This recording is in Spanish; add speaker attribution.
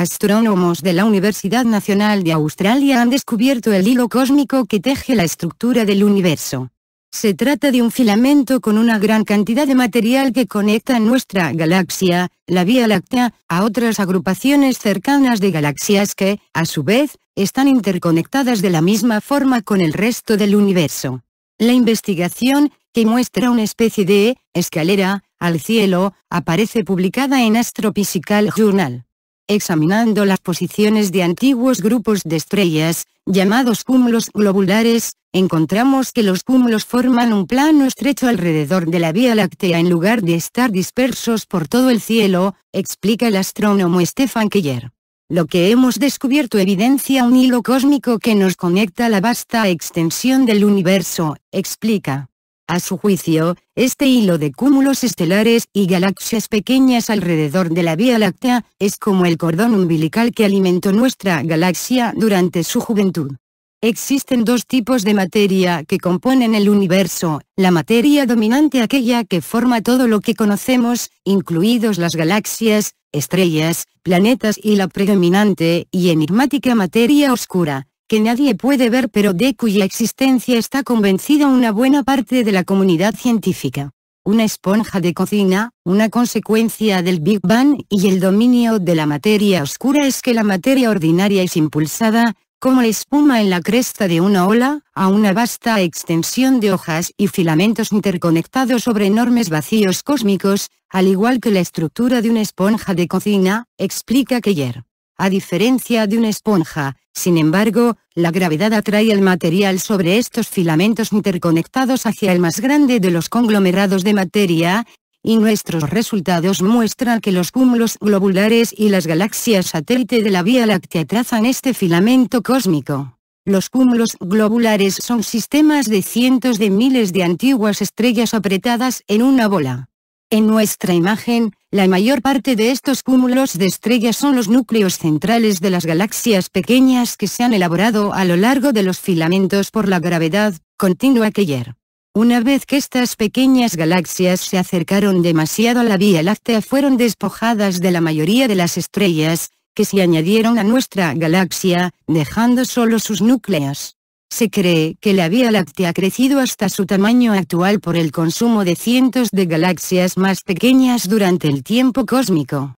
Speaker 1: Astrónomos de la Universidad Nacional de Australia han descubierto el hilo cósmico que teje la estructura del universo. Se trata de un filamento con una gran cantidad de material que conecta nuestra galaxia, la Vía Láctea, a otras agrupaciones cercanas de galaxias que, a su vez, están interconectadas de la misma forma con el resto del universo. La investigación, que muestra una especie de escalera al cielo, aparece publicada en Astrophysical Journal examinando las posiciones de antiguos grupos de estrellas, llamados cúmulos globulares, encontramos que los cúmulos forman un plano estrecho alrededor de la Vía Láctea en lugar de estar dispersos por todo el cielo, explica el astrónomo Stefan Keller. Lo que hemos descubierto evidencia un hilo cósmico que nos conecta a la vasta extensión del universo, explica. A su juicio, este hilo de cúmulos estelares y galaxias pequeñas alrededor de la Vía Láctea, es como el cordón umbilical que alimentó nuestra galaxia durante su juventud. Existen dos tipos de materia que componen el universo, la materia dominante aquella que forma todo lo que conocemos, incluidos las galaxias, estrellas, planetas y la predominante y enigmática materia oscura, que nadie puede ver pero de cuya existencia está convencida una buena parte de la comunidad científica. Una esponja de cocina, una consecuencia del Big Bang y el dominio de la materia oscura es que la materia ordinaria es impulsada, como la espuma en la cresta de una ola, a una vasta extensión de hojas y filamentos interconectados sobre enormes vacíos cósmicos, al igual que la estructura de una esponja de cocina, explica Keyer a diferencia de una esponja, sin embargo, la gravedad atrae el material sobre estos filamentos interconectados hacia el más grande de los conglomerados de materia, y nuestros resultados muestran que los cúmulos globulares y las galaxias satélite de la Vía Láctea trazan este filamento cósmico. Los cúmulos globulares son sistemas de cientos de miles de antiguas estrellas apretadas en una bola. En nuestra imagen, la mayor parte de estos cúmulos de estrellas son los núcleos centrales de las galaxias pequeñas que se han elaborado a lo largo de los filamentos por la gravedad, continua Keller. Una vez que estas pequeñas galaxias se acercaron demasiado a la Vía Láctea fueron despojadas de la mayoría de las estrellas, que se añadieron a nuestra galaxia, dejando solo sus núcleos. Se cree que la Vía Láctea ha crecido hasta su tamaño actual por el consumo de cientos de galaxias más pequeñas durante el tiempo cósmico.